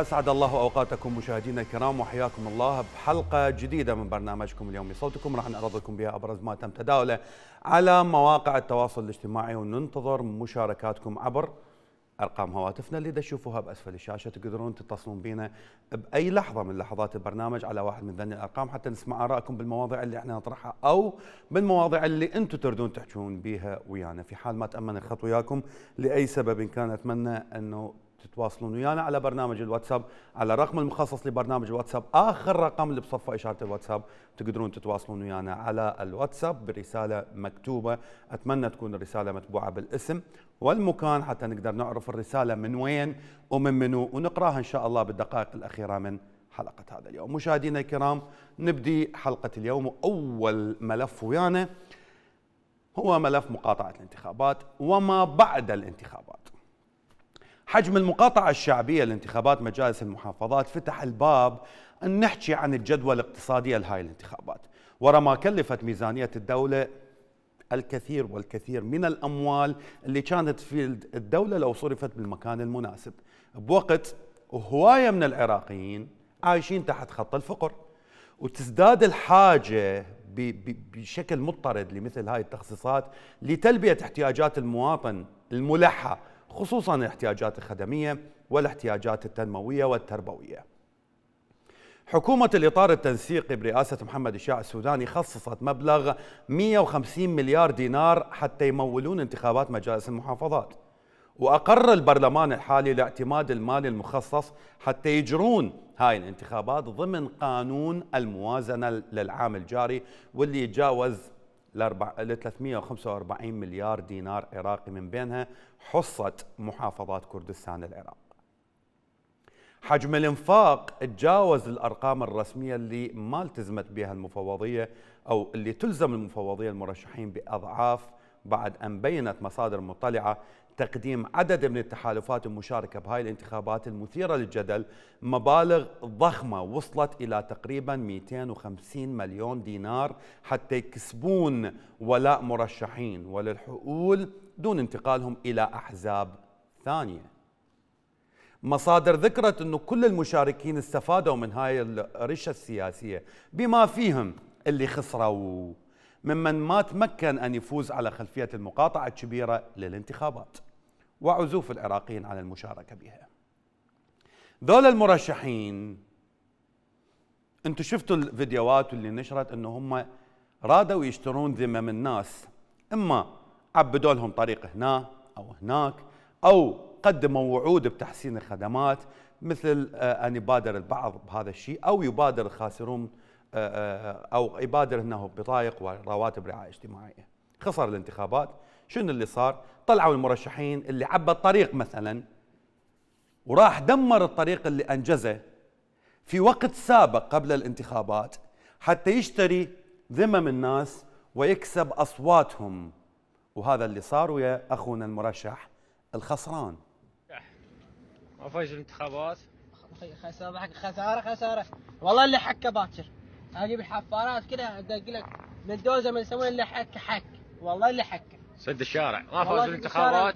أسعد الله أوقاتكم مشاهدينا الكرام وحياكم الله بحلقة جديدة من برنامجكم اليومي صوتكم راح نعرض لكم بها أبرز ما تم تداوله على مواقع التواصل الاجتماعي وننتظر مشاركاتكم عبر أرقام هواتفنا اللي تشوفوها بأسفل الشاشة تقدرون تتصلون بينا بأي لحظة من لحظات البرنامج على واحد من ذني الأرقام حتى نسمع آرائكم بالمواضيع اللي احنا نطرحها أو بالمواضيع اللي أنتم تردون تحجون بها ويانا في حال ما تأمن الخط وياكم لأي سبب كان أتمنى أنه تتواصلون ويانا على برنامج الواتساب على الرقم المخصص لبرنامج الواتساب اخر رقم اللي بصفه اشاره الواتساب تقدرون تتواصلون ويانا على الواتساب برساله مكتوبه اتمنى تكون الرساله متبوعه بالاسم والمكان حتى نقدر نعرف الرساله من وين ومن منو ونقراها ان شاء الله بالدقائق الاخيره من حلقه هذا اليوم مشاهدينا الكرام نبدي حلقه اليوم واول ملف ويانا هو ملف مقاطعه الانتخابات وما بعد الانتخابات حجم المقاطعة الشعبية لانتخابات مجالس المحافظات فتح الباب أن نحكي عن الجدوى الاقتصادية لهذه الانتخابات ورا ما كلفت ميزانية الدولة الكثير والكثير من الأموال اللي كانت في الدولة لو صرفت بالمكان المناسب بوقت هواية من العراقيين عايشين تحت خط الفقر وتزداد الحاجة بشكل مضطرد لمثل هاي التخصيصات لتلبية احتياجات المواطن الملحة خصوصا الاحتياجات الخدمية والاحتياجات التنموية والتربوية حكومة الإطار التنسيقي برئاسة محمد الشاع السوداني خصصت مبلغ 150 مليار دينار حتى يمولون انتخابات مجالس المحافظات وأقر البرلمان الحالي الاعتماد المالي المخصص حتى يجرون هاي الانتخابات ضمن قانون الموازنة للعام الجاري واللي يتجاوز ل 345 مليار دينار عراقي من بينها حصة محافظات كردستان العراق حجم الانفاق تجاوز الارقام الرسميه اللي ما التزمت بها المفوضيه او اللي تلزم المفوضيه المرشحين باضعاف بعد ان بينت مصادر مطلعه تقديم عدد من التحالفات المشاركة بهاي الانتخابات المثيرة للجدل مبالغ ضخمة وصلت إلى تقريبا 250 مليون دينار حتى يكسبون ولاء مرشحين وللحقول دون انتقالهم إلى أحزاب ثانية مصادر ذكرت أنه كل المشاركين استفادوا من هاي الرشة السياسية بما فيهم اللي خسروا ممن ما تمكن أن يفوز على خلفية المقاطعة الكبيرة للانتخابات وعزوف العراقيين على المشاركة بها ذول المرشحين انتم شفتوا الفيديوهات اللي نشرت انه هم رادوا يشترون ذمم الناس اما عبدوا لهم طريق هنا او هناك او قدموا وعود بتحسين الخدمات مثل آه، ان يبادر البعض بهذا الشيء او يبادر الخاسرون آه، آه، او يبادر انه بطايق ورواتب رعايه اجتماعيه خسر الانتخابات شنو اللي صار طلعوا المرشحين اللي عبى الطريق مثلا وراح دمر الطريق اللي انجزه في وقت سابق قبل الانتخابات حتى يشتري ذمم الناس ويكسب اصواتهم وهذا اللي صار ويا اخونا المرشح الخسران ما فايز الانتخابات خساره خساره والله اللي حكه باكر اجيب الحفارات كذا ادق لك بلدوزه من يسوون اللي حك حك والله اللي حك سد الشارع ما فوز بالانتخابات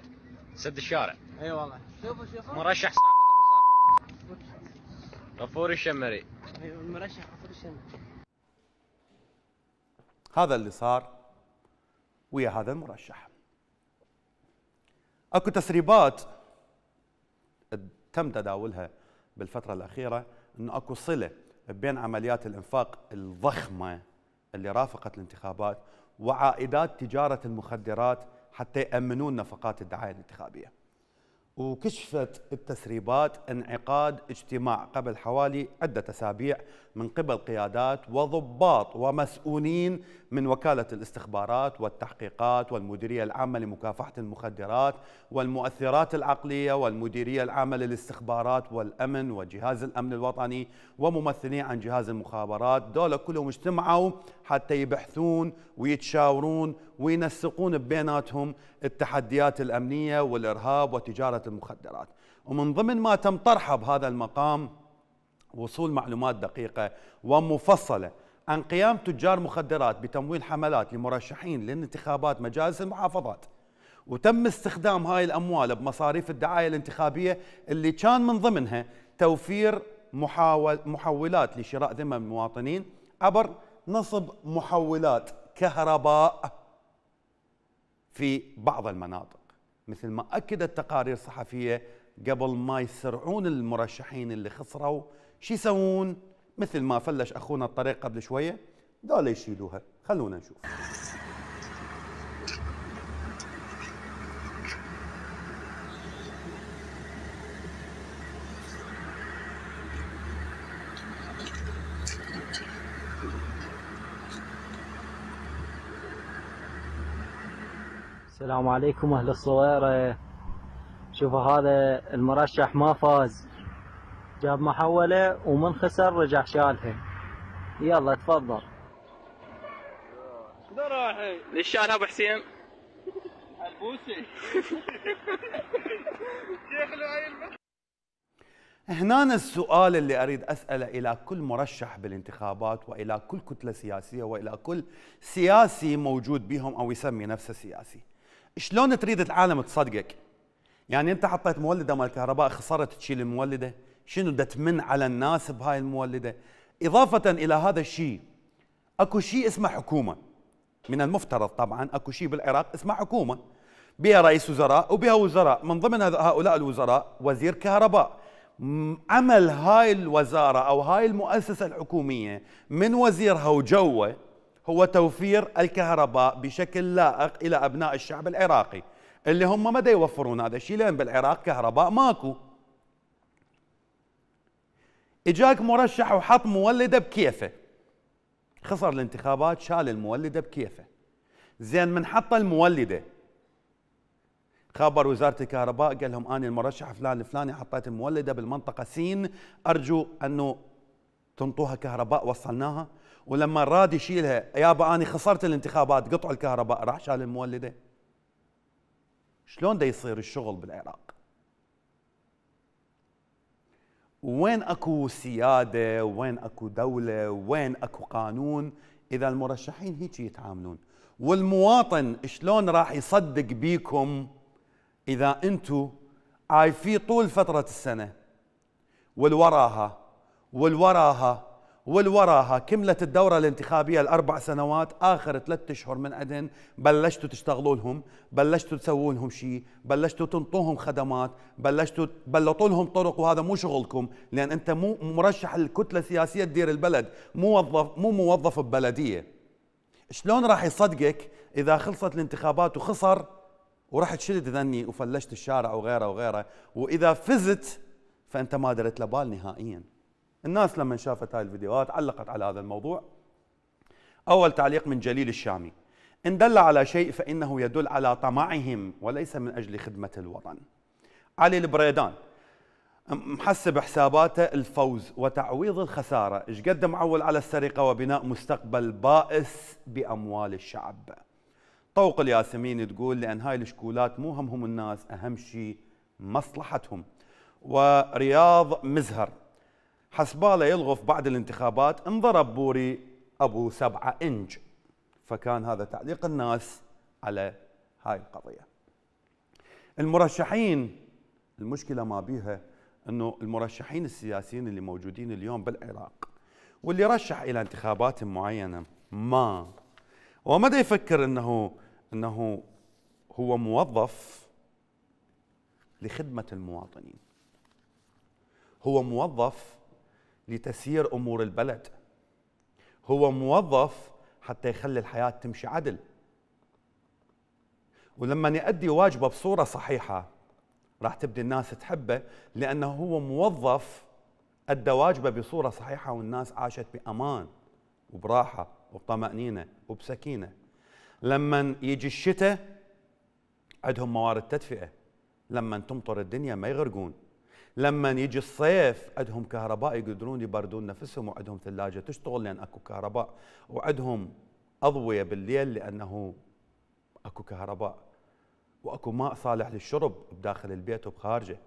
سد الشارع اي أيوة والله شوفوا شوفوا مرشح ساقط ومساقط غفور الشمري ايوه المرشح غفور الشمري هذا اللي صار ويا هذا المرشح اكو تسريبات تم تداولها بالفترة الأخيرة أنه أكو صلة بين عمليات الانفاق الضخمه اللي رافقت الانتخابات وعائدات تجاره المخدرات حتى يامنون نفقات الدعايه الانتخابيه وكشفت التسريبات انعقاد اجتماع قبل حوالي عدة أسابيع من قبل قيادات وضباط ومسؤولين من وكالة الاستخبارات والتحقيقات والمديرية العامة لمكافحة المخدرات والمؤثرات العقلية والمديرية العامة للاستخبارات والأمن وجهاز الأمن الوطني وممثلين عن جهاز المخابرات دول كلهم اجتمعوا حتى يبحثون ويتشاورون وينسقون بيناتهم التحديات الأمنية والإرهاب وتجارة المخدرات ومن ضمن ما تم طرحه بهذا المقام وصول معلومات دقيقة ومفصلة عن قيام تجار مخدرات بتمويل حملات لمرشحين للانتخابات مجالس المحافظات وتم استخدام هاي الأموال بمصاريف الدعاية الانتخابية اللي كان من ضمنها توفير محاول محولات لشراء ذمم المواطنين عبر نصب محولات كهرباء في بعض المناطق مثل ما أكدت تقارير صحفية قبل ما يسرعون المرشحين اللي خسروا شو يسوون مثل ما فلش أخونا الطريق قبل شوية دول يشيلوها خلونا نشوف السلام عليكم اهل الصويرة شوفوا هذا المرشح ما فاز جاب محولة ومن خسر رجع شالها يلا تفضل شنو رايحي؟ ليش شالها ابو حسين؟ هنا السؤال اللي أريد أسأله إلى كل مرشح بالانتخابات وإلى كل كتلة سياسية وإلى كل سياسي موجود بهم أو يسمي نفسه سياسي شلون تريد العالم تصدقك يعني انت حطيت مولده مال كهرباء خسرت تشيل المولده شنو دا تمن على الناس بهاي المولده اضافه الى هذا الشيء اكو شيء اسمه حكومه من المفترض طبعا اكو شيء بالعراق اسمه حكومه بها رئيس وزراء وبها وزراء من ضمن هؤلاء الوزراء وزير كهرباء عمل هاي الوزاره او هاي المؤسسه الحكوميه من وزيرها وجوه هو توفير الكهرباء بشكل لائق إلى أبناء الشعب العراقي اللي هم ما يوفرون هذا الشيء لأن بالعراق كهرباء ماكو اجاك مرشح وحط مولده بكيفه خسر الانتخابات شال المولده بكيفه زين من حط المولده خبر وزاره الكهرباء قال لهم انا المرشح فلان الفلاني حطيت المولده بالمنطقه سين ارجو انه تنطوها كهرباء وصلناها ولما راد يشيلها يابا أنا خسرت الانتخابات قطعوا الكهرباء راح شال المولدة شلون دا يصير الشغل بالعراق وين اكو سياده وين اكو دوله وين اكو قانون اذا المرشحين هيك يتعاملون والمواطن شلون راح يصدق بيكم اذا انتم عايفين طول فتره السنه والوراها والوراها والوراها كملت الدورة الانتخابية الأربع سنوات آخر ثلاثة أشهر من أدن بلشتوا تشتغلوا لهم بلشتوا تسووا لهم شيء بلشتوا تنطوهم خدمات بلشتوا تبلطوا لهم طرق وهذا مو شغلكم لأن أنت مو مرشح الكتلة السياسية تدير البلد مو موظف مو موظف ببلدية شلون راح يصدقك إذا خلصت الانتخابات وخسر ورحت شلت ذني وفلشت الشارع وغيره وغيره وإذا فزت فأنت ما درت لبال نهائياً الناس لما شافت هاي الفيديوهات علقت على هذا الموضوع أول تعليق من جليل الشامي إن دل على شيء فإنه يدل على طمعهم وليس من أجل خدمة الوطن علي البريدان محسب حساباته الفوز وتعويض الخسارة إيش قد معول على السرقة وبناء مستقبل بائس بأموال الشعب طوق الياسمين تقول لأن هاي الشكولات مو همهم الناس أهم شيء مصلحتهم ورياض مزهر حسبالة يلغف بعد الانتخابات انضرب بوري أبو سبعة إنج فكان هذا تعليق الناس على هاي القضية المرشحين المشكلة ما بيها أنه المرشحين السياسيين اللي موجودين اليوم بالعراق واللي رشح إلى انتخابات معينة ما دا يفكر أنه أنه هو موظف لخدمة المواطنين هو موظف لتسيير امور البلد هو موظف حتى يخلي الحياه تمشي عدل ولما يؤدي واجبه بصوره صحيحه راح تبدي الناس تحبه لانه هو موظف ادى واجبه بصوره صحيحه والناس عاشت بامان وبراحه وبطمانينه وبسكينه لما يجي الشتاء عندهم موارد تدفئه لما تمطر الدنيا ما يغرقون لما يجي الصيف عندهم كهرباء يقدرون يبردون نفسهم وعندهم ثلاجه تشتغل لان اكو كهرباء وعندهم اضويه بالليل لانه اكو كهرباء واكو ماء صالح للشرب بداخل البيت وبخارجه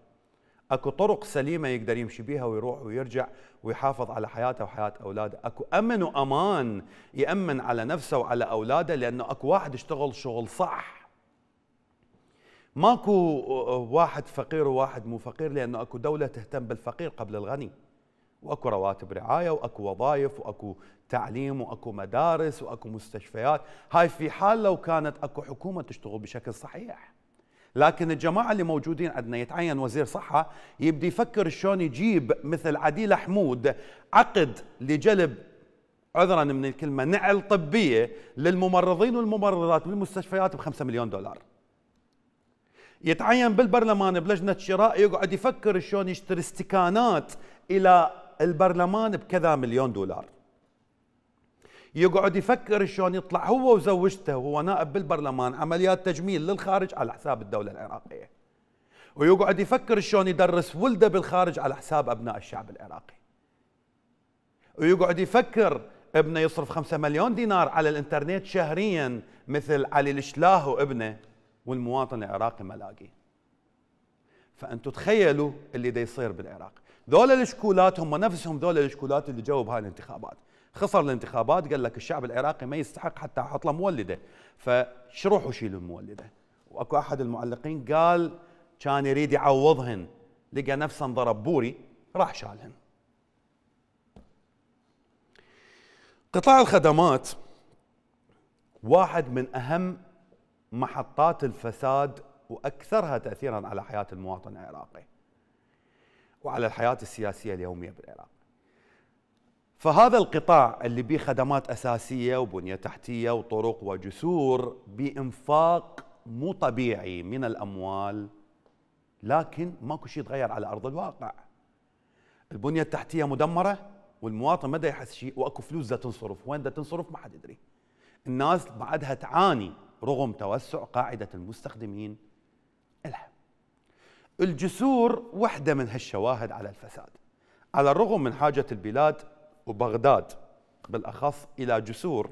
اكو طرق سليمه يقدر يمشي بيها ويروح ويرجع ويحافظ على حياته وحياه اولاده، اكو امن وامان يامن على نفسه وعلى اولاده لانه اكو واحد يشتغل شغل صح ماكو آه، آه، واحد فقير وواحد مو فقير لانه اكو دوله تهتم بالفقير قبل الغني واكو رواتب رعايه واكو وظائف واكو تعليم واكو مدارس واكو مستشفيات هاي في حال لو كانت اكو حكومه تشتغل بشكل صحيح لكن الجماعه اللي موجودين عندنا يتعين وزير صحه يبدي يفكر شلون يجيب مثل عديل حمود عقد لجلب عذرا من الكلمه نعل طبيه للممرضين والممرضات بالمستشفيات ب 5 مليون دولار يتعين بالبرلمان بلجنه شراء يقعد يفكر شلون يشتري استكانات الى البرلمان بكذا مليون دولار يقعد يفكر شلون يطلع هو وزوجته وهو نائب بالبرلمان عمليات تجميل للخارج على حساب الدوله العراقيه ويقعد يفكر شلون يدرس ولده بالخارج على حساب ابناء الشعب العراقي ويقعد يفكر ابنه يصرف 5 مليون دينار على الانترنت شهريا مثل علي الشلاه وابنه والمواطن العراقي ما لاقي فانتم تخيلوا اللي دا يصير بالعراق ذولا الاشكولات هم نفسهم ذولا الاشكولات اللي جاوا بهاي الانتخابات خسر الانتخابات قال لك الشعب العراقي ما يستحق حتى احط له مولده فشروحوا شيلوا المولده واكو احد المعلقين قال كان يريد يعوضهن لقى نفسه انضرب بوري راح شالهن قطاع الخدمات واحد من اهم محطات الفساد واكثرها تاثيرا على حياه المواطن العراقي وعلى الحياه السياسيه اليوميه بالعراق. فهذا القطاع اللي به خدمات اساسيه وبنيه تحتيه وطرق وجسور بانفاق مو طبيعي من الاموال لكن ماكو شيء تغير على ارض الواقع. البنيه التحتيه مدمره والمواطن ما يحس شيء واكو فلوس تنصرف، وين تنصرف ما حد يدري. الناس بعدها تعاني رغم توسع قاعدة المستخدمين لها الجسور واحدة من هالشواهد على الفساد على الرغم من حاجة البلاد وبغداد بالأخص إلى جسور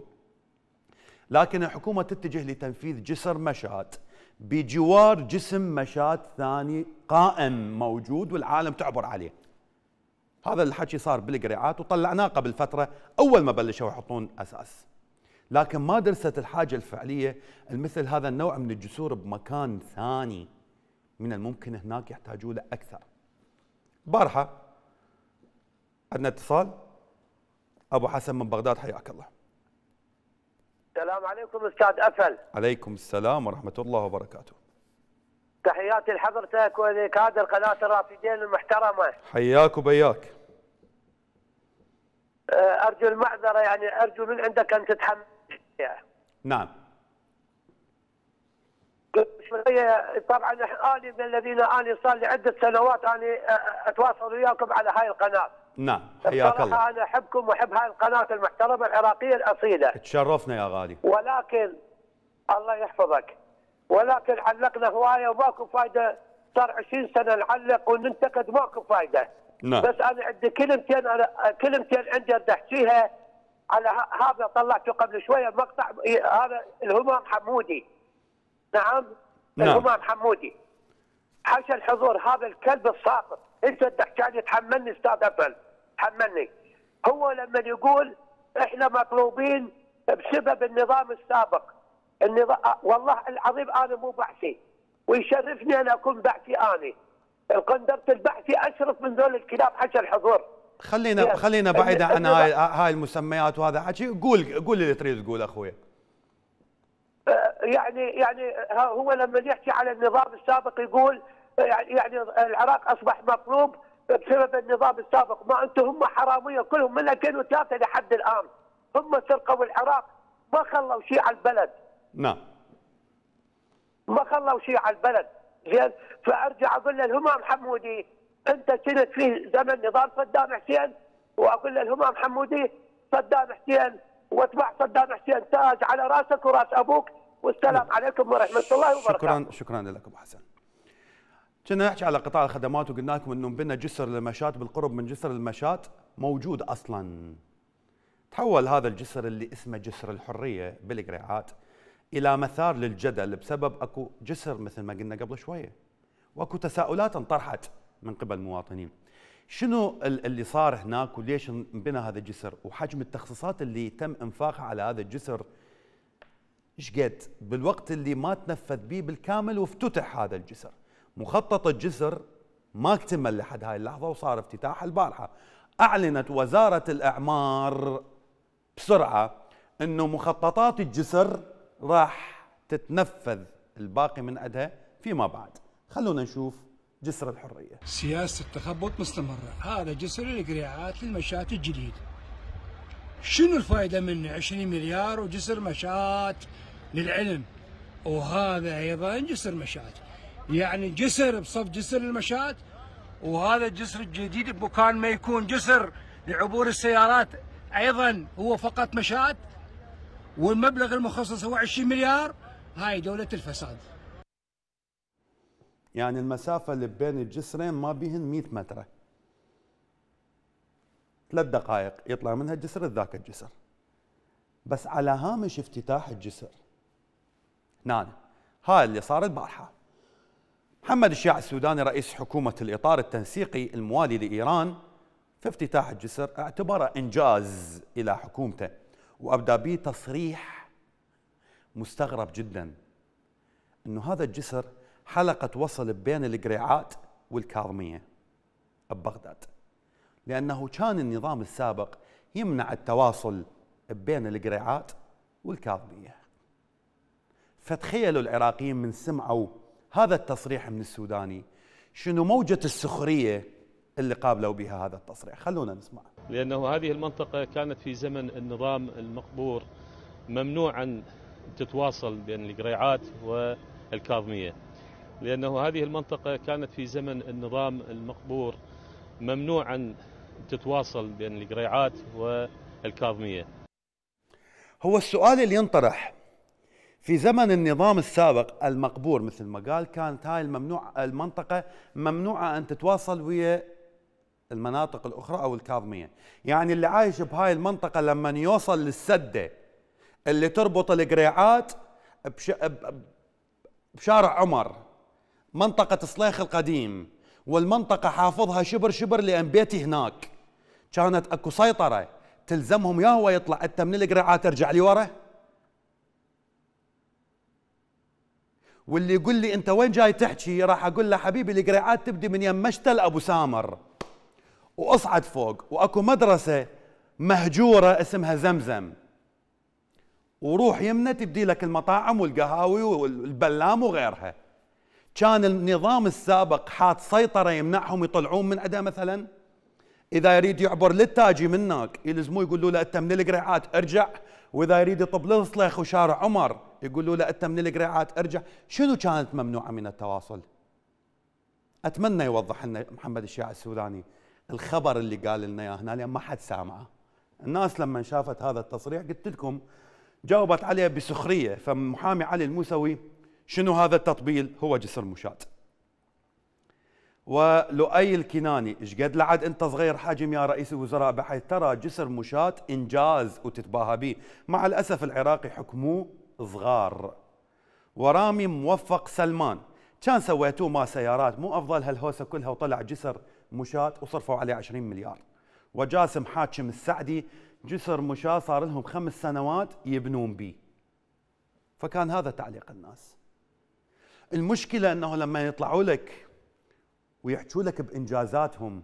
لكن الحكومة تتجه لتنفيذ جسر مشات بجوار جسم مشات ثاني قائم موجود والعالم تعبر عليه هذا الحكي صار بالقريعات وطلعناه قبل فترة أول ما بلشوا يحطون أساس لكن ما درست الحاجة الفعلية مثل هذا النوع من الجسور بمكان ثاني من الممكن هناك يحتاجوا له أكثر بارحة عندنا اتصال أبو حسن من بغداد حياك الله السلام عليكم أستاذ أفل عليكم السلام ورحمة الله وبركاته تحياتي لحضرتك ولكادر قناة الرافدين المحترمة حياك وبياك أرجو المعذرة يعني أرجو من عندك أن تتحمل يعني. نعم طبعا اني من الذين اني صار لي عده سنوات اني آه، آه، اتواصل وياكم على هاي القناه نعم حياك الله انا احبكم واحب هاي القناه المحترمه العراقيه الاصيله تشرفنا يا غالي ولكن الله يحفظك ولكن علقنا هوايه وماكو فائده صار 20 سنه نعلق وننتقد ماكو فائده نعم بس انا عندي كلمتين انا كلمتين عندي احكيها على هذا طلعته قبل شويه إيه، مقطع هذا الهمام حمودي نعم, نعم. الهمام حمودي حاشا الحضور هذا الكلب الساقط انت الدحكاني تحملني استاذ ابل تحملني هو لما يقول احنا مطلوبين بسبب النظام السابق النظام والله العظيم انا مو بعثي ويشرفني ان اكون بعثي اني القندرة البعثي اشرف من ذول الكلاب حاشا الحضور خلينا خلينا بعيدا عن هاي هاي المسميات وهذا حكي قول قول اللي تريد تقول اخوي يعني يعني هو لما يحكي على النظام السابق يقول يعني-, يعني العراق اصبح مطلوب بسبب النظام السابق ما انتم هم حراميه كلهم من 2003 لحد الان هم سرقوا العراق ما خلوا شيء على البلد نعم ما خلوا شيء على البلد زين فارجع اقول للهمام حمودي انت كنت في زمن نظام صدام حسين واقول للهمام حمودي صدام حسين واتباع صدام حسين تاج على راسك وراس ابوك والسلام نعم. عليكم ورحمه الله وبركاته. شكرا شكرا لك ابو حسن. كنا نحكي على قطاع الخدمات وقلنا لكم انه بنا جسر المشات بالقرب من جسر المشات موجود اصلا. تحول هذا الجسر اللي اسمه جسر الحريه بالقريعات الى مثار للجدل بسبب اكو جسر مثل ما قلنا قبل شويه. واكو تساؤلات انطرحت من قبل مواطنين شنو اللي صار هناك وليش انبنى هذا الجسر وحجم التخصيصات اللي تم انفاقها على هذا الجسر ايش قد بالوقت اللي ما تنفذ به بالكامل وافتتح هذا الجسر مخطط الجسر ما اكتمل لحد هاي اللحظة وصار افتتاح البارحة أعلنت وزارة الأعمار بسرعة أنه مخططات الجسر راح تتنفذ الباقي من عندها فيما بعد خلونا نشوف جسر الحرية سياسة التخبط مستمرة هذا جسر القريعات للمشات الجديد شنو الفائدة من 20 مليار وجسر مشات للعلم وهذا أيضا جسر مشات يعني جسر بصف جسر المشات وهذا الجسر الجديد بمكان ما يكون جسر لعبور السيارات أيضا هو فقط مشات والمبلغ المخصص هو 20 مليار هاي دولة الفساد يعني المسافه اللي بين الجسرين ما بيهن 100 متر ثلاث دقائق يطلع منها الجسر ذاك الجسر بس على هامش افتتاح الجسر نعم هاي اللي صار البارحه محمد الشيع السوداني رئيس حكومة الإطار التنسيقي الموالي لإيران في افتتاح الجسر اعتبره إنجاز إلى حكومته وأبدى به تصريح مستغرب جدا أنه هذا الجسر حلقة وصل بين القريعات والكاظمية ببغداد لأنه كان النظام السابق يمنع التواصل بين القريعات والكاظمية فتخيلوا العراقيين من سمعوا هذا التصريح من السوداني شنو موجة السخرية اللي قابلوا بها هذا التصريح خلونا نسمع لأنه هذه المنطقة كانت في زمن النظام المقبور ممنوع أن تتواصل بين القريعات والكاظمية لأنه هذه المنطقة كانت في زمن النظام المقبور ممنوع أن تتواصل بين القريعات والكاظمية هو السؤال اللي ينطرح في زمن النظام السابق المقبور مثل ما قال كانت هاي الممنوع المنطقة ممنوعة أن تتواصل ويا المناطق الأخرى أو الكاظمية يعني اللي عايش بهاي المنطقة لما يوصل للسدة اللي تربط القريعات بشارع عمر منطقة صليخ القديم والمنطقة حافظها شبر شبر لأن بيتي هناك كانت أكو سيطرة تلزمهم يا هو يطلع أنت من القرعة ترجع لي ورا واللي يقول لي أنت وين جاي تحكي راح أقول له حبيبي القرعات تبدي من يم مشتل أبو سامر وأصعد فوق وأكو مدرسة مهجورة اسمها زمزم وروح يمنه تبدي لك المطاعم والقهاوي والبلام وغيرها كان النظام السابق حاط سيطرة يمنعهم يطلعون من عندها مثلا إذا يريد يعبر للتاجي من هناك يلزموه يقولوا له أنت من القريعات ارجع وإذا يريد يطب للصليخ وشارع عمر يقولوا له أنت من القريعات ارجع شنو كانت ممنوعة من التواصل أتمنى يوضح لنا محمد الشيعة السوداني الخبر اللي قال لنا اياه هنا لان ما حد سامعه الناس لما شافت هذا التصريح قلت لكم جاوبت عليه بسخريه فمحامي علي الموسوي شنو هذا التطبيل هو جسر مشاة ولؤي الكناني ايش قد لعد انت صغير حجم يا رئيس الوزراء بحيث ترى جسر مشاة انجاز وتتباهى به مع الاسف العراقي حكموه صغار ورامي موفق سلمان كان سويتوه ما سيارات مو افضل هالهوسه كلها وطلع جسر مشاة وصرفوا عليه 20 مليار وجاسم حاتشم السعدي جسر مشاة صار لهم خمس سنوات يبنون به فكان هذا تعليق الناس المشكلة أنه لما يطلعوا لك ويحكوا لك بإنجازاتهم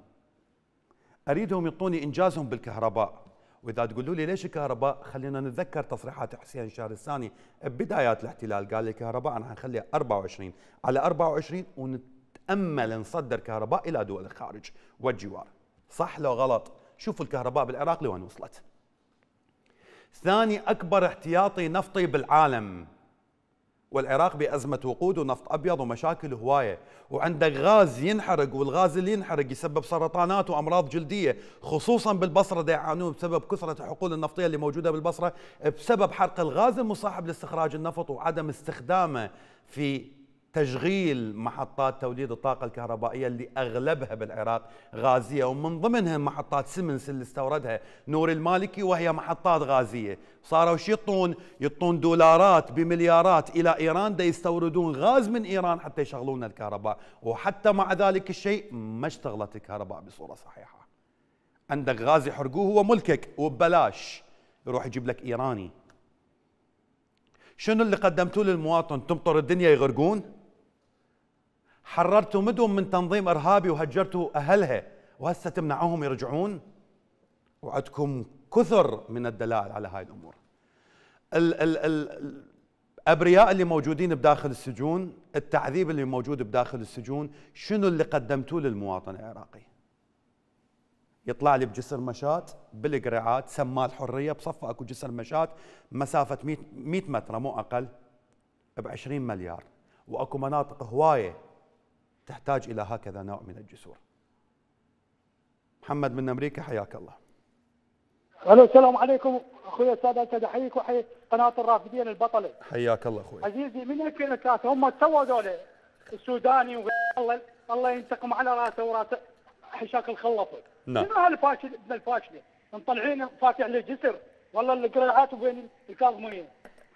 أريدهم يعطوني إنجازهم بالكهرباء وإذا تقولوا لي ليش الكهرباء خلينا نتذكر تصريحات حسين الثاني ببدايات الاحتلال قال الكهرباء أنا حنخليها 24 على 24 ونتأمل نصدر كهرباء إلى دول الخارج والجوار صح لو غلط شوفوا الكهرباء بالعراق لوين وصلت ثاني أكبر احتياطي نفطي بالعالم والعراق بأزمة وقود ونفط أبيض ومشاكل هواية وعندك غاز ينحرق والغاز اللي ينحرق يسبب سرطانات وأمراض جلدية خصوصا بالبصرة يعانون بسبب كثرة الحقول النفطية اللي موجودة بالبصرة بسبب حرق الغاز المصاحب لاستخراج النفط وعدم استخدامه في تشغيل محطات توليد الطاقة الكهربائية اللي أغلبها بالعراق غازية ومن ضمنها محطات سيمنز اللي استوردها نور المالكي وهي محطات غازية صاروا يطون يطون دولارات بمليارات إلى إيران دا يستوردون غاز من إيران حتى يشغلون الكهرباء وحتى مع ذلك الشيء ما اشتغلت الكهرباء بصورة صحيحة عندك غاز يحرقوه هو ملكك وببلاش يروح يجيب لك إيراني شنو اللي قدمتوه للمواطن تمطر الدنيا يغرقون حررتوا مدن من تنظيم ارهابي وهجرتوا اهلها وهسه تمنعوهم يرجعون وعندكم كثر من الدلائل على هاي الامور ال ال ال الابرياء اللي موجودين بداخل السجون التعذيب اللي موجود بداخل السجون شنو اللي قدمتوه للمواطن العراقي يطلع لي بجسر مشات بالقرعات سماه الحريه بصفه اكو جسر مشات مسافه 100 متر مو اقل ب 20 مليار واكو مناطق هوايه تحتاج إلى هكذا نوع من الجسور محمد من أمريكا حياك الله الو السلام عليكم اخوي استاذ انت احييك واحيي قناه الرافدين البطله حياك الله اخوي عزيزي من الكلاسات هم سووا ذولا السوداني وغير الله الله ينتقم على راسه وراس حشاك الخلطه نعم شنو هالفاشل ابن الفاشله مطلعين فاتح له جسر والله القرعات وبين الكاظميه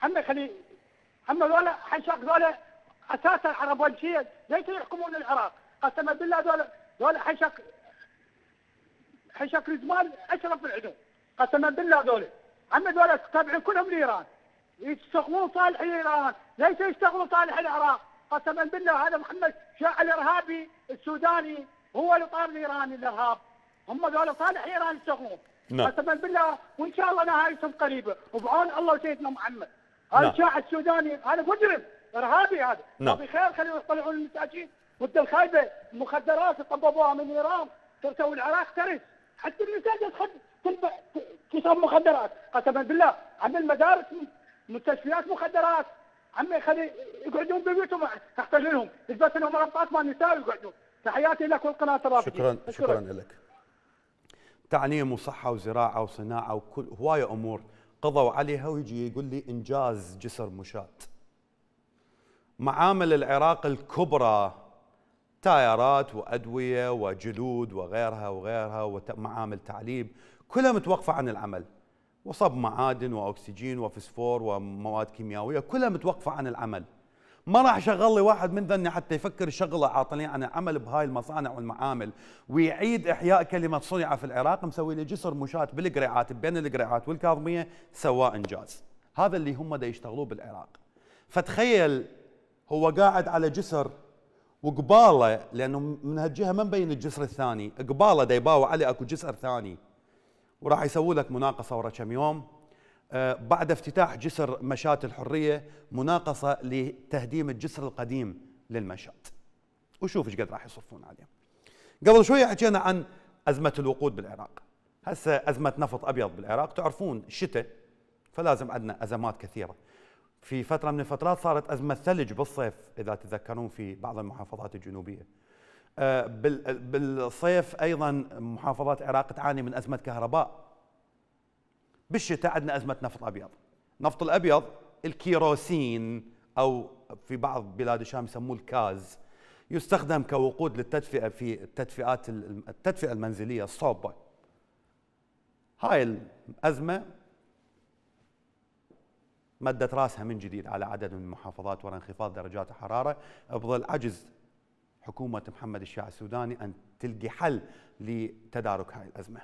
عمي خلي عمي ذولا حشاك ذولا اساسا وجهيه ليش يحكمون العراق؟ قسما بالله دول دول حشك حشك رزمان اشرف العدو قسما بالله دول عم دول تابعين كلهم لايران يستغلون صالح ايران ليش يشتغلوا صالح العراق قسما بالله هذا محمد شاع الارهابي السوداني هو اللي طار الايراني الارهاب هم دول صالح ايران يشتغلون نعم قسما بالله وان شاء الله نهايتهم قريبه وبعون الله وسيدنا محمد هذا نعم. الشاعر السوداني هذا مجرم ارهابي هذا نعم بخير خليهم يطلعون المساجين ضد الخايبه المخدرات طببوها من ايران ترتوي العراق ترس حتى المساجد تدخل تلبع تشرب مخدرات قسما بالله عم المدارس مستشفيات مخدرات عمي خلي يقعدون ببيوتهم تحتاج لهم يلبس لهم ربطات ما نساء يقعدون تحياتي لك والقناه الرابطه شكرا شكرا لك تعليم وصحه وزراعه وصناعه وكل هوايه امور قضوا عليها ويجي يقول لي انجاز جسر مشات معامل العراق الكبرى تايرات وأدوية وجلود وغيرها وغيرها ومعامل تعليم كلها متوقفة عن العمل وصب معادن وأكسجين وفسفور ومواد كيميائية كلها متوقفة عن العمل ما راح شغل لي واحد من ذني حتى يفكر شغله عاطلين عن العمل بهاي المصانع والمعامل ويعيد احياء كلمه صنع في العراق مسوي لي جسر مشاة بالقريعات بين القريعات والكاظميه سواه انجاز هذا اللي هم دا يشتغلوه بالعراق فتخيل هو قاعد على جسر وقباله لانه من هالجهه ما مبين الجسر الثاني قباله يباوع عليه اكو جسر ثاني وراح يسووا لك مناقصه ورا كم يوم آه بعد افتتاح جسر مشات الحريه مناقصه لتهديم الجسر القديم للمشات وشوف ايش قد راح يصفون عليه قبل شويه حكينا عن ازمه الوقود بالعراق هسه ازمه نفط ابيض بالعراق تعرفون الشتاء فلازم عندنا ازمات كثيره في فتره من الفترات صارت ازمه ثلج بالصيف اذا تتذكرون في بعض المحافظات الجنوبيه آه، بالصيف ايضا محافظات العراق تعاني من ازمه كهرباء بالشتاء عندنا ازمه نفط ابيض نفط الابيض الكيروسين او في بعض بلاد الشام يسموه الكاز يستخدم كوقود للتدفئه في التدفئات التدفئه المنزليه الصوبه هاي الازمه مدت راسها من جديد على عدد من المحافظات وراء انخفاض درجات الحراره بظل عجز حكومه محمد الشيع السوداني ان تلقي حل لتدارك هذه الازمه.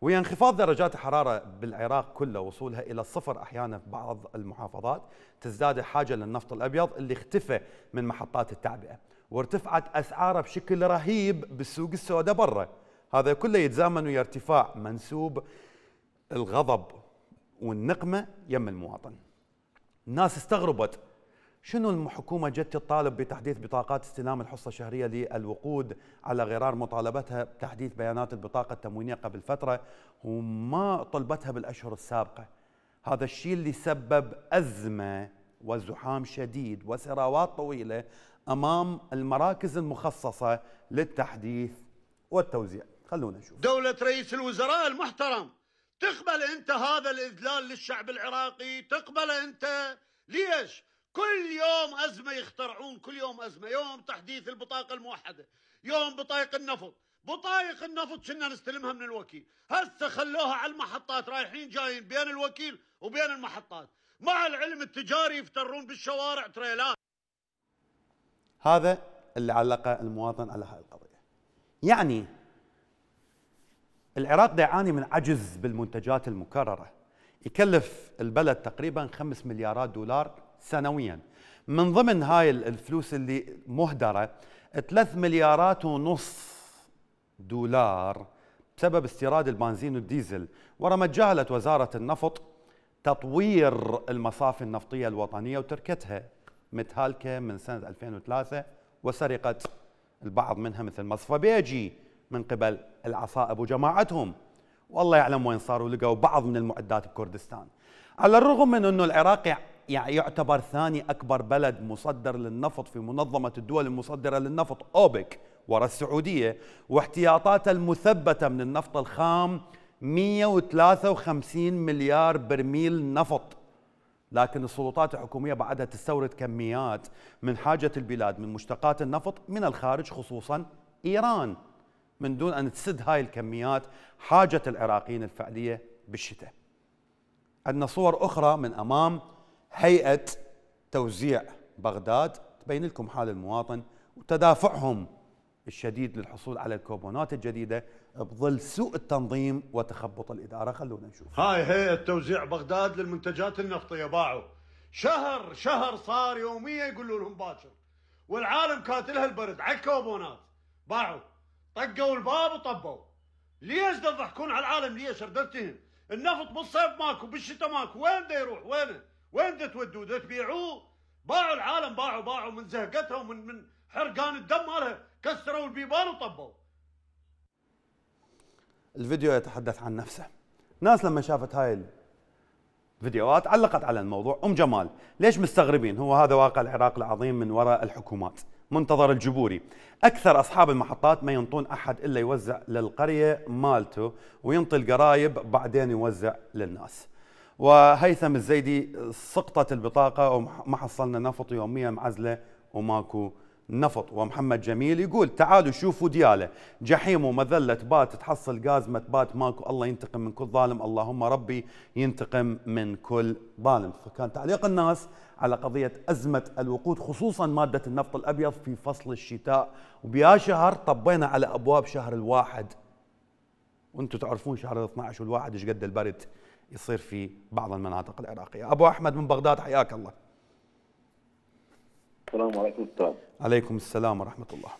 ويا انخفاض درجات الحراره بالعراق كله وصولها الى الصفر احيانا في بعض المحافظات تزداد الحاجه للنفط الابيض اللي اختفى من محطات التعبئه وارتفعت اسعاره بشكل رهيب بالسوق السوداء برا. هذا كله يتزامن ويا ارتفاع منسوب الغضب والنقمة يم المواطن الناس استغربت شنو الحكومة جت تطالب بتحديث بطاقات استلام الحصة الشهرية للوقود على غرار مطالبتها بتحديث بيانات البطاقة التموينية قبل فترة وما طلبتها بالأشهر السابقة هذا الشيء اللي سبب أزمة وزحام شديد وسراوات طويلة أمام المراكز المخصصة للتحديث والتوزيع خلونا نشوف دولة رئيس الوزراء المحترم تقبل أنت هذا الإذلال للشعب العراقي تقبل أنت ليش كل يوم أزمة يخترعون كل يوم أزمة يوم تحديث البطاقة الموحدة يوم بطايق النفط بطايق النفط كنا نستلمها من الوكيل هسه خلوها على المحطات رايحين جايين بين الوكيل وبين المحطات مع العلم التجاري يفترون بالشوارع تريلات هذا اللي علق المواطن على هاي القضية يعني العراق دا يعاني من عجز بالمنتجات المكررة يكلف البلد تقريبا 5 مليارات دولار سنويا من ضمن هاي الفلوس اللي مهدرة 3 مليارات ونص دولار بسبب استيراد البنزين والديزل ورا ما تجاهلت وزارة النفط تطوير المصافي النفطية الوطنية وتركتها متهالكة من سنة 2003 وسرقت البعض منها مثل مصفى بيجي من قبل العصائب وجماعتهم والله يعلم وين صاروا لقوا بعض من المعدات بكردستان على الرغم من أنه العراق يعني يعتبر ثاني أكبر بلد مصدر للنفط في منظمة الدول المصدرة للنفط أوبك وراء السعودية واحتياطاتها المثبتة من النفط الخام 153 مليار برميل نفط لكن السلطات الحكومية بعدها تستورد كميات من حاجة البلاد من مشتقات النفط من الخارج خصوصا إيران من دون أن تسد هاي الكميات حاجة العراقيين الفعلية بالشتاء عندنا صور أخرى من أمام هيئة توزيع بغداد تبين لكم حال المواطن وتدافعهم الشديد للحصول على الكوبونات الجديدة بظل سوء التنظيم وتخبط الإدارة خلونا نشوف هاي هيئة توزيع بغداد للمنتجات النفطية باعوا شهر شهر صار يوميا يقولوا لهم باكر والعالم كاتلها البرد على الكوبونات باعوا طقوا الباب وطبوا ليش تضحكون على العالم ليش ردتهم النفط بالصيف ماكو بالشتاء ماكو وين ده يروح وينه وين ده تودوه ده تبيعوه باعوا العالم باعوا باعوا من زهقتها ومن من حرقان الدم مالها كسروا البيبان وطبوا الفيديو يتحدث عن نفسه ناس لما شافت هاي الفيديوهات علقت على الموضوع ام جمال ليش مستغربين هو هذا واقع العراق العظيم من وراء الحكومات منتظر الجبوري أكثر أصحاب المحطات ما ينطون أحد إلا يوزع للقرية مالته وينطي القرايب بعدين يوزع للناس وهيثم الزيدي سقطت البطاقة وما حصلنا نفط يوميا معزلة وماكو نفط ومحمد جميل يقول تعالوا شوفوا ديالة جحيم ومذلة بات تحصل غاز متبات ماكو الله ينتقم من كل ظالم اللهم ربي ينتقم من كل ظالم فكان تعليق الناس على قضية أزمة الوقود خصوصا مادة النفط الأبيض في فصل الشتاء وبيا شهر طبينا على أبواب شهر الواحد وانتم تعرفون شهر 12 والواحد ايش قد البرد يصير في بعض المناطق العراقية أبو أحمد من بغداد حياك الله السلام عليكم استاذ عليكم السلام ورحمة الله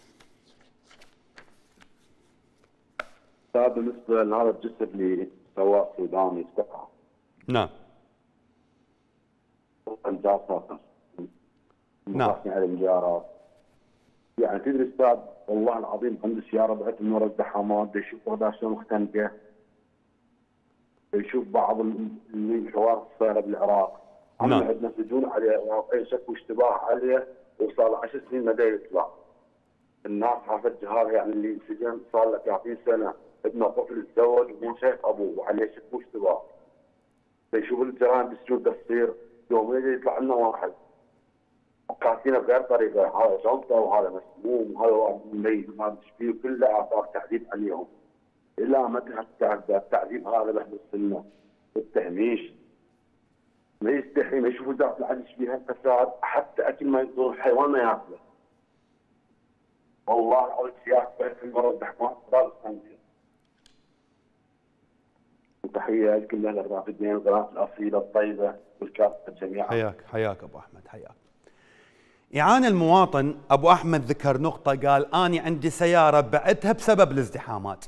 استاذ بالنسبة لهذا الجسر اللي سواء سوداني سبعة نعم نعم على يعني تدري استاذ والله العظيم عنده سياره بعت من ورا الزحامات يشوف وضع شلون مختنقه يشوف بعض الحوار الصايره بالعراق عم عندنا نعم. سجون عليه وواقعي شك واشتباه عليه وصار له 10 سنين ما يطلع الناس حافظ جهار يعني اللي انسجن صار له 30 سنه ابنه طفل تزوج مو شايف ابوه وعليه شك واشتباه فيشوف الجرائم بالسجون تصير يومين يطلع لنا واحد قاتلينه بغير طريقه هذا شنطه وهذا مسموم وهذا واحد ادري ايش فيه كله اثار تعذيب عليهم الى متى التعذيب هذا بحدث السنه التهميش ما يستحي ما يشوف وزاره العدل بها الفساد حتى اكل ما يصدر الحيوان ما ياكله. والله العظيم سياسه بس المره الزحمه صار الخنزير. تحيه اهل الرافدين والقناه الاصيله الطيبه والكافه جميعا. حياك حياك ابو احمد حياك. إعانة المواطن أبو أحمد ذكر نقطة قال أنا عندي سيارة بعتها بسبب الازدحامات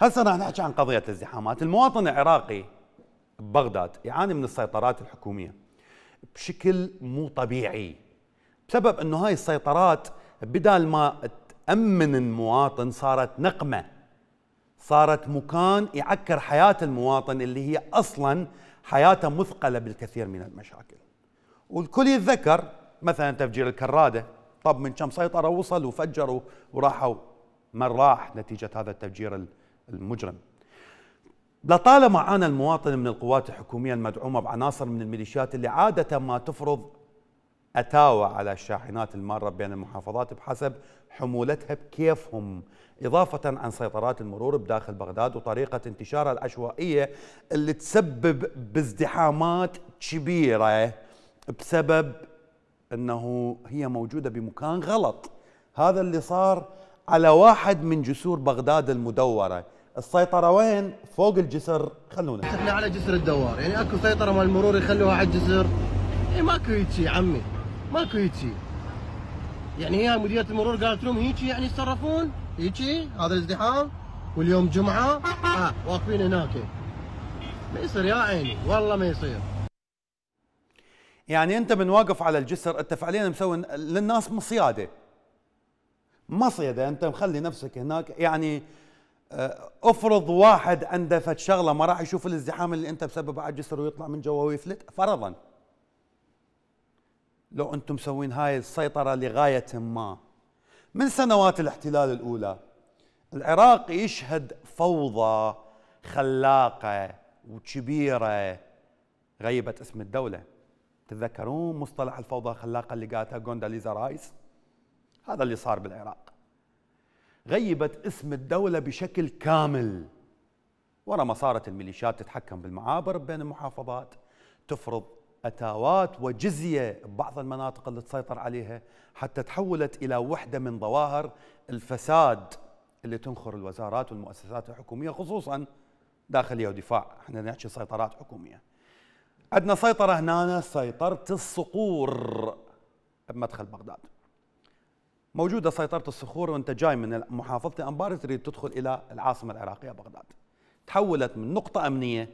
هسه راح نحكي عن قضية الازدحامات المواطن العراقي بغداد يعاني من السيطرات الحكوميه بشكل مو طبيعي بسبب انه هاي السيطرات بدال ما تامن المواطن صارت نقمه صارت مكان يعكر حياه المواطن اللي هي اصلا حياته مثقله بالكثير من المشاكل والكل يتذكر مثلا تفجير الكراده طب من كم سيطره وصلوا وفجروا وراحوا من راح نتيجه هذا التفجير المجرم لطالما عانى المواطن من القوات الحكومية المدعومة بعناصر من الميليشيات اللي عادة ما تفرض أتاوى على الشاحنات المارة بين المحافظات بحسب حمولتها بكيفهم إضافة عن سيطرات المرور بداخل بغداد وطريقة انتشارها العشوائية اللي تسبب بازدحامات كبيرة بسبب أنه هي موجودة بمكان غلط هذا اللي صار على واحد من جسور بغداد المدورة السيطرة وين؟ فوق الجسر خلونا احنا على جسر الدوار يعني اكو سيطرة مال المرور يخلوها على الجسر اي ماكو هيجي عمي ماكو هيجي يعني هي مديرة المرور قالت لهم هيجي يعني يتصرفون هيجي هذا الازدحام واليوم جمعة اه واقفين هناك ما يصير يا عيني والله ما يصير يعني انت من واقف على الجسر انت فعليا مسوي للناس مصياده مصيده انت مخلي نفسك هناك يعني آه، افرض واحد عنده فد شغله ما راح يشوف الازدحام اللي انت بسببه على الجسر ويطلع من جوا ويفلت فرضا لو انتم مسوين هاي السيطره لغايه ما من سنوات الاحتلال الاولى العراق يشهد فوضى خلاقه وكبيره غيبت اسم الدوله تتذكرون مصطلح الفوضى الخلاقه اللي قالتها غونداليزا رايس هذا اللي صار بالعراق غيبت اسم الدولة بشكل كامل ورا ما صارت الميليشيات تتحكم بالمعابر بين المحافظات تفرض أتاوات وجزية ببعض المناطق اللي تسيطر عليها حتى تحولت إلى وحدة من ظواهر الفساد اللي تنخر الوزارات والمؤسسات الحكومية خصوصا داخلية ودفاع احنا نحكي سيطرات حكومية عندنا سيطرة هنا سيطرة الصقور بمدخل بغداد موجوده سيطره الصخور وانت جاي من محافظه انبار تريد تدخل الى العاصمه العراقيه بغداد تحولت من نقطه امنيه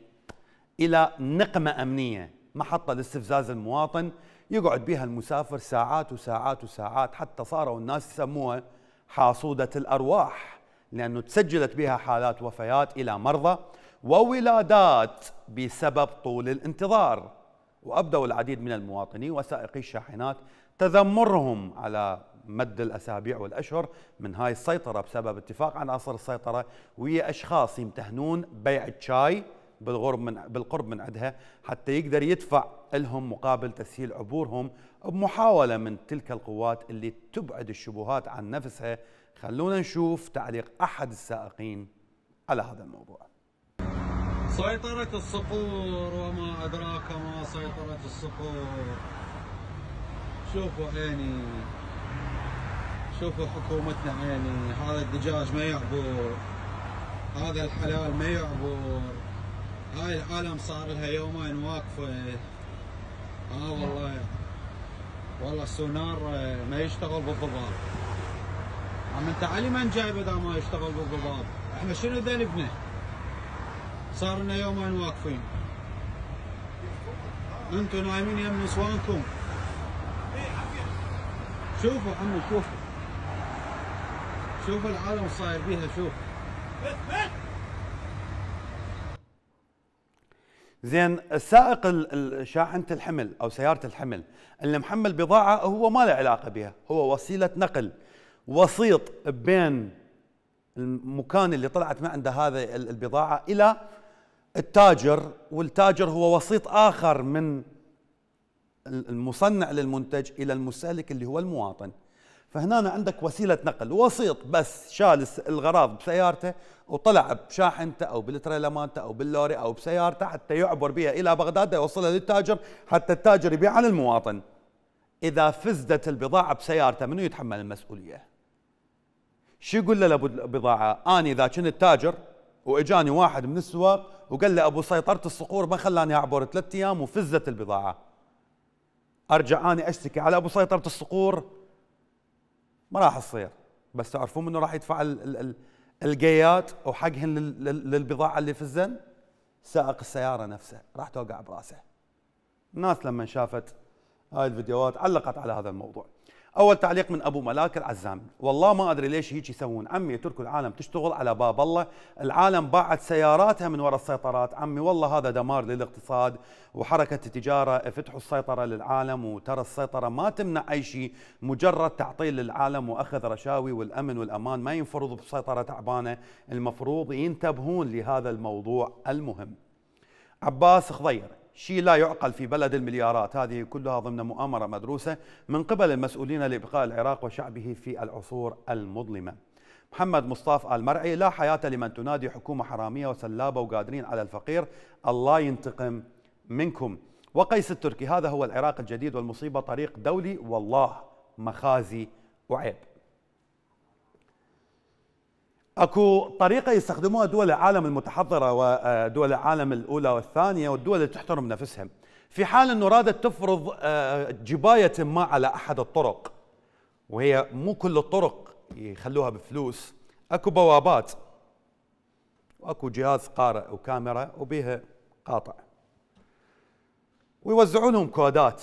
الى نقمه امنيه محطه لاستفزاز المواطن يقعد بها المسافر ساعات وساعات وساعات حتى صاروا الناس يسموها حاصوده الارواح لانه تسجلت بها حالات وفيات الى مرضى وولادات بسبب طول الانتظار وابدوا العديد من المواطنين وسائقي الشاحنات تذمرهم على مد الأسابيع والأشهر من هاي السيطرة بسبب اتفاق عن أصل السيطرة ويا أشخاص يمتهنون بيع الشاي بالغرب من بالقرب من عندها حتى يقدر يدفع لهم مقابل تسهيل عبورهم بمحاوله من تلك القوات اللي تبعد الشبهات عن نفسها خلونا نشوف تعليق احد السائقين على هذا الموضوع سيطرة الصقور وما أدراك ما سيطرة الصقور شوفوا عيني شوفوا حكومتنا يعني هذا الدجاج ما يعبر هذا الحلال ما يعبر هاي العالم صار لها يومين واقفة اه والله والله السونار آه، ما يشتغل بالضباب عم انت علي من جايبه اذا ما يشتغل بالضباب احنا شنو ذنبنا صار لنا يومين واقفين انتم نايمين يم نسوانكم شوفوا عمو شوفوا شوف العالم صاير بيها شوف زين السائق شاحنة الحمل أو سيارة الحمل اللي محمل بضاعة هو ما له علاقة بها هو وسيلة نقل وسيط بين المكان اللي طلعت من عنده هذه البضاعة إلى التاجر والتاجر هو وسيط آخر من المصنع للمنتج إلى المستهلك اللي هو المواطن فهنا عندك وسيله نقل وسيط بس شال الغراض بسيارته وطلع بشاحنته او بالتريلا مالته او باللوري او بسيارته حتى يعبر بها الى بغداد يوصلها للتاجر حتى التاجر يبيعها للمواطن اذا فزدت البضاعه بسيارته منو يتحمل المسؤوليه شو يقول له البضاعه انا اذا كنت تاجر واجاني واحد من السواق وقال لي ابو سيطره الصقور ما خلاني اعبر ثلاث ايام وفزت البضاعه ارجع اني اشتكي على ابو سيطره الصقور ما راح تصير بس تعرفون منه راح يدفع الجيات وحقهن للبضاعه اللي في الزن سائق السياره نفسه راح توقع براسه الناس لما شافت هاي الفيديوهات علقت على هذا الموضوع اول تعليق من ابو ملاك العزام والله ما ادري ليش هيك يسوون عمي يتركوا العالم تشتغل على باب الله العالم باعت سياراتها من وراء السيطرات عمي والله هذا دمار للاقتصاد وحركه التجاره فتحوا السيطره للعالم وترى السيطره ما تمنع اي شيء مجرد تعطيل للعالم واخذ رشاوي والامن والامان ما ينفرض بسيطره تعبانه المفروض ينتبهون لهذا الموضوع المهم عباس خضير شيء لا يعقل في بلد المليارات هذه كلها ضمن مؤامرة مدروسة من قبل المسؤولين لإبقاء العراق وشعبه في العصور المظلمة محمد مصطفى المرعي لا حياة لمن تنادي حكومة حرامية وسلابة وقادرين على الفقير الله ينتقم منكم وقيس التركي هذا هو العراق الجديد والمصيبة طريق دولي والله مخازي وعيب اكو طريقه يستخدموها دول العالم المتحضره ودول العالم الاولى والثانيه والدول اللي تحترم نفسها في حال انه رادت تفرض آه، جبايه ما على احد الطرق وهي مو كل الطرق يخلوها بفلوس اكو بوابات واكو جهاز قارئ وكاميرا وبيها قاطع ويوزعوا لهم كودات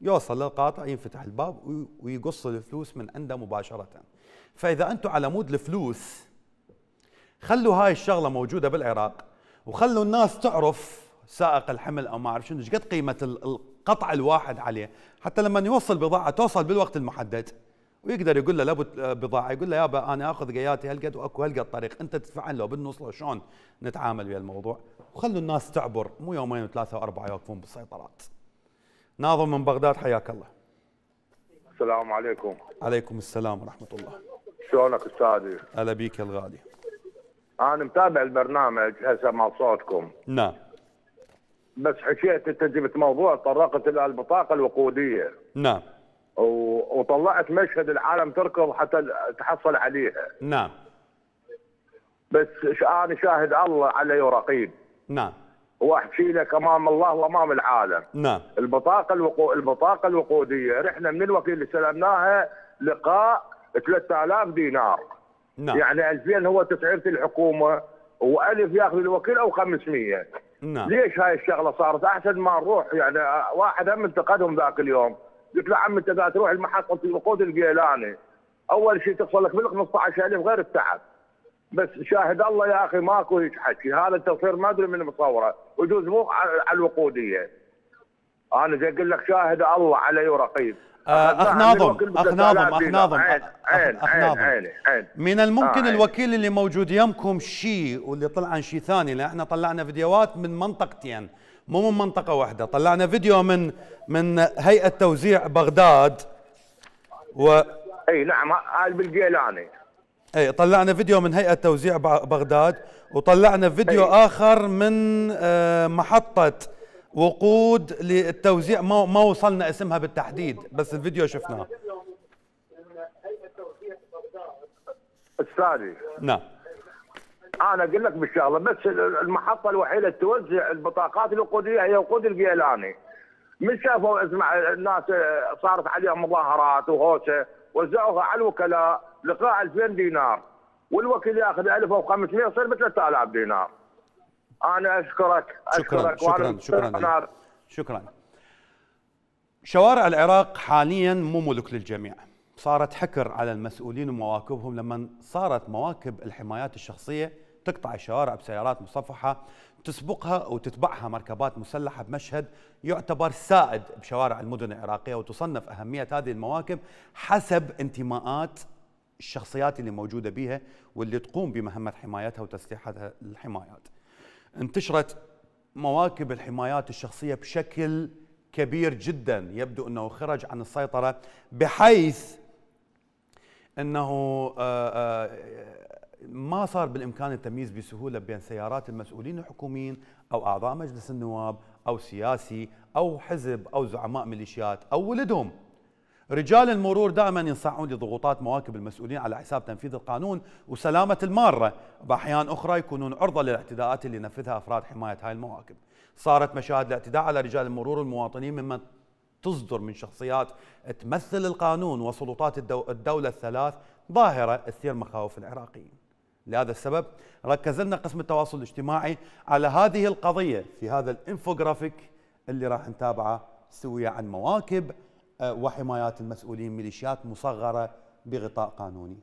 يوصل للقاطع ينفتح الباب ويقص الفلوس من عنده مباشره فإذا أنتم على مود الفلوس خلوا هاي الشغلة موجودة بالعراق وخلوا الناس تعرف سائق الحمل أو ما أعرف شنو قد قيمة القطع الواحد عليه حتى لما يوصل بضاعة توصل بالوقت المحدد ويقدر يقول له لابد آه، بضاعه يقول له يابا انا اخذ قياتي هالقد واكو هالقد طريق انت تدفع له بالنص لو شلون نتعامل ويا الموضوع وخلوا الناس تعبر مو يومين وثلاثه واربعه يوقفون بالسيطرات. ناظم من بغداد حياك الله. السلام عليكم. عليكم السلام ورحمه الله. شلونك استاذي؟ هلا بيك الغالي انا متابع البرنامج هسه مع صوتكم نعم بس حكيت انت جبت موضوع طرقت البطاقه الوقوديه نعم و... وطلعت مشهد العالم تركض حتى تحصل عليها نعم بس انا شاهد الله علي ورقيب نعم واحكي لك امام الله وامام العالم نعم البطاقه الوقو... البطاقه الوقوديه رحنا من الوكيل اللي استلمناها لقاء 3000 دينار نعم يعني 2000 هو تسعيره الحكومه و1000 ياخذ الوكيل او 500 نعم ليش هاي الشغله صارت احسن ما نروح يعني واحد هم انتقدهم ذاك اليوم قلت له عم انت قاعد تروح المحطه الوقود الجيلاني اول شيء تحصل لك بال 15000 غير التعب بس شاهد الله يا اخي ماكو هيك حكي هذا التصوير ما ادري من مصوره ويجوز مو على الوقوديه انا جاي اقول لك شاهد الله علي ورقيب اخناضهم اخناضهم اخناضهم اخناضهم من الممكن آه الوكيل اللي موجود يمكم شيء واللي طلع عن شيء ثاني لان احنا طلعنا فيديوهات من منطقتين مو من منطقه واحده طلعنا فيديو من من هيئه توزيع بغداد و اي نعم قال بالجيلاني اي طلعنا فيديو من هيئه توزيع بغداد وطلعنا فيديو اخر من آه، محطه وقود للتوزيع ما ما وصلنا اسمها بالتحديد بس الفيديو شفناه الثاني نعم انا اقول لك بالشغله بس المحطه الوحيده توزع البطاقات الوقوديه هي وقود الجيلاني من شافوا اسمع الناس آه، صارت عليهم مظاهرات وهوسه وزعوها على الوكلاء لقاء 2000 دينار والوكيل ياخذ 1500 يصير ب 3000 دينار انا اشكرك اشكرك شكرا شكرا شكرا, شكرا شوارع العراق حاليا مو ملك للجميع صارت حكر على المسؤولين ومواكبهم لما صارت مواكب الحمايات الشخصيه تقطع الشوارع بسيارات مصفحه تسبقها وتتبعها مركبات مسلحه بمشهد يعتبر سائد بشوارع المدن العراقيه وتصنف اهميه هذه المواكب حسب انتماءات الشخصيات اللي موجوده بها واللي تقوم بمهمه حمايتها وتسليحها للحمايات. انتشرت مواكب الحمايات الشخصية بشكل كبير جدا يبدو أنه خرج عن السيطرة بحيث أنه آه، آه، ما صار بالإمكان التمييز بسهولة بين سيارات المسؤولين الحكوميين أو أعضاء مجلس النواب أو سياسي أو حزب أو زعماء ميليشيات أو ولدهم رجال المرور دائما ينصعون لضغوطات مواكب المسؤولين على حساب تنفيذ القانون وسلامة المارة بأحيان أخرى يكونون عرضة للاعتداءات اللي ينفذها أفراد حماية هاي المواكب صارت مشاهد الاعتداء على رجال المرور والمواطنين مما تصدر من شخصيات تمثل القانون وسلطات الدولة الثلاث ظاهرة تثير مخاوف العراقيين لهذا السبب ركز لنا قسم التواصل الاجتماعي على هذه القضية في هذا الانفوغرافيك اللي راح نتابعه سوية عن مواكب وحمايات المسؤولين ميليشيات مصغرة بغطاء قانوني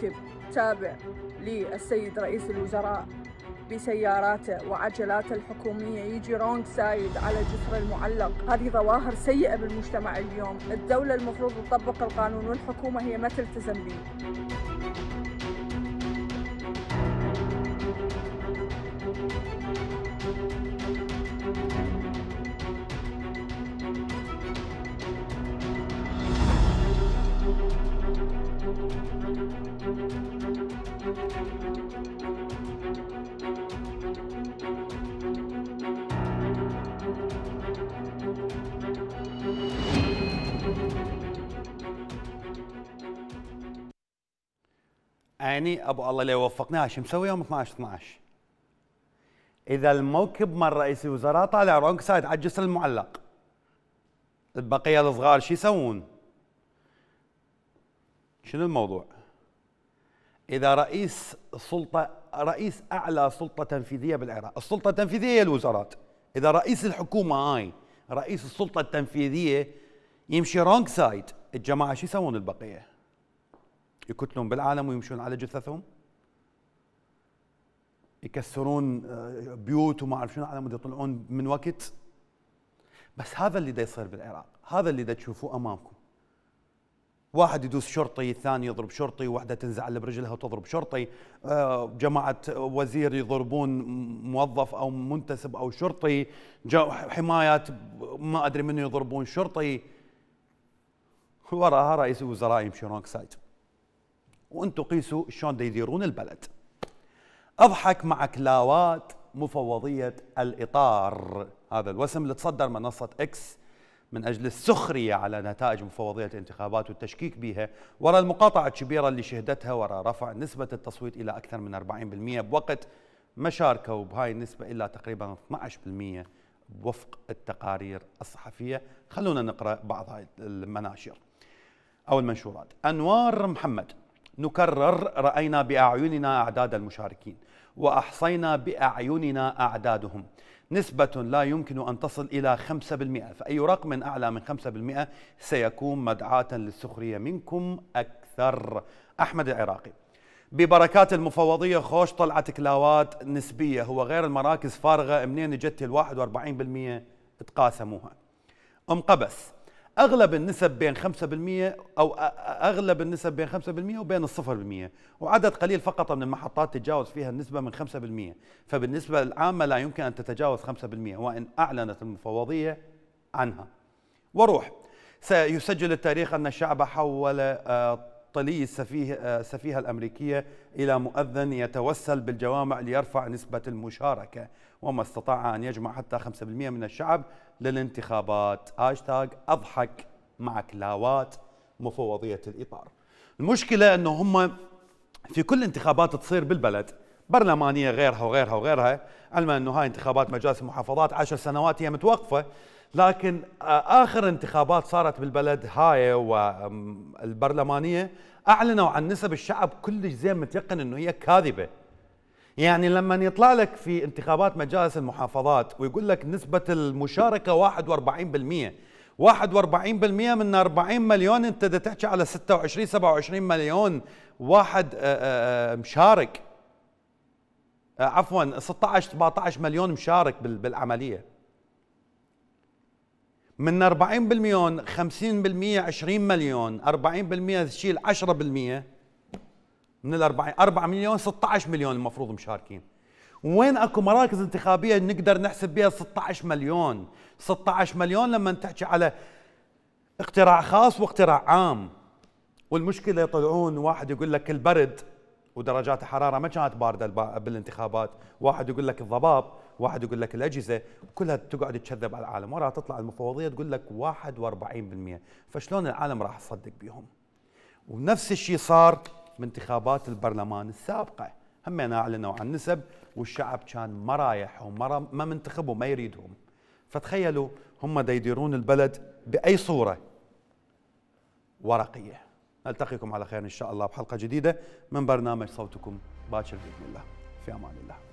كوكب تابع للسيد رئيس الوزراء بسياراته وعجلاته الحكومية يجي رونج سايد على جسر المعلق هذه ظواهر سيئة بالمجتمع اليوم الدولة المفروض تطبق القانون والحكومة هي ما تلتزم به يعني ابو الله لو شو مسوي يوم 12 12 اذا الموكب مال رئيس الوزراء طالع رونج سايد على الجسر المعلق البقيه الصغار شو يسوون؟ شنو الموضوع؟ اذا رئيس السلطه رئيس اعلى سلطه تنفيذيه بالعراق، السلطه التنفيذيه هي الوزارات، اذا رئيس الحكومه هاي رئيس السلطه التنفيذيه يمشي رونج سايد، الجماعه شو يسوون البقيه؟ يقتلون بالعالم ويمشون على جثثهم يكسرون آه، بيوت وما اعرف شنو على مود يطلعون من وقت بس هذا اللي دا يصير بالعراق هذا اللي دا تشوفوه امامكم واحد يدوس شرطي الثاني يضرب شرطي تنزع تنزعل برجلها وتضرب شرطي آه، جماعة وزير يضربون موظف أو منتسب أو شرطي حمايات ما أدري منو يضربون شرطي وراها رئيس الوزراء يمشي رونك سايد وانتم قيسوا شلون يديرون البلد اضحك مع كلاوات مفوضيه الاطار هذا الوسم اللي تصدر منصه اكس من اجل السخريه على نتائج مفوضيه الانتخابات والتشكيك بها وراء المقاطعه الكبيره اللي شهدتها وراء رفع نسبه التصويت الى اكثر من 40% بوقت ما شاركوا بهاي النسبه الا تقريبا 12% وفق التقارير الصحفيه، خلونا نقرا بعض هاي المناشر او المنشورات. انوار محمد نكرر رأينا بأعيننا أعداد المشاركين وأحصينا بأعيننا أعدادهم نسبة لا يمكن أن تصل إلى 5% فأي رقم أعلى من 5% سيكون مدعاة للسخرية منكم أكثر أحمد العراقي ببركات المفوضية خوش طلعت كلاوات نسبية هو غير المراكز فارغة منين جت ال 41% تقاسموها أم قبس اغلب النسب بين 5% او اغلب النسب بين 5% وبين 0% وعدد قليل فقط من المحطات تتجاوز فيها النسبه من 5% فبالنسبه العامه لا يمكن ان تتجاوز 5% وان اعلنت المفوضيه عنها وروح سيسجل التاريخ ان الشعب حول آه، طلي السفيه السفيهه آه، الامريكيه الى مؤذن يتوسل بالجوامع ليرفع نسبه المشاركه وما استطاع ان يجمع حتى 5% من الشعب للانتخابات هاشتاج أضحك مع كلاوات مفوضية الإطار المشكلة أنه هم في كل انتخابات تصير بالبلد برلمانية غيرها وغيرها وغيرها علما أنه هاي انتخابات مجالس المحافظات عشر سنوات هي متوقفة لكن آه، آخر انتخابات صارت بالبلد هاي والبرلمانية أعلنوا عن نسب الشعب كلش زين متيقن أنه هي كاذبة يعني لما يطلع لك في انتخابات مجالس المحافظات ويقول لك نسبة المشاركة 41% 41% من 40 مليون انت دا تحكي على 26 27 مليون واحد آه، آه، آه، مشارك عفوا 16 17 مليون مشارك بالعمليه من 40 مليون 50 20 مليون 40 تشيل 10 من ال 40 4 مليون 16 مليون المفروض مشاركين وين اكو مراكز انتخابيه نقدر نحسب بها 16 مليون 16 مليون لما تحكي على اقتراع خاص واقتراع عام والمشكله يطلعون واحد يقول لك البرد ودرجات الحراره ما كانت بارده بالانتخابات واحد يقول لك الضباب واحد يقول لك الاجهزه كلها تقعد تكذب على العالم وراها تطلع المفوضيه تقول لك 41% فشلون العالم راح تصدق بيهم ونفس الشيء صار من انتخابات البرلمان السابقه هم اعلنوا عن نسب والشعب كان ما رايح وما ما منتخبهم ما يريدهم فتخيلوا هم دا يديرون البلد باي صوره ورقيه نلتقيكم على خير ان شاء الله بحلقه جديده من برنامج صوتكم باكر باذن الله في امان الله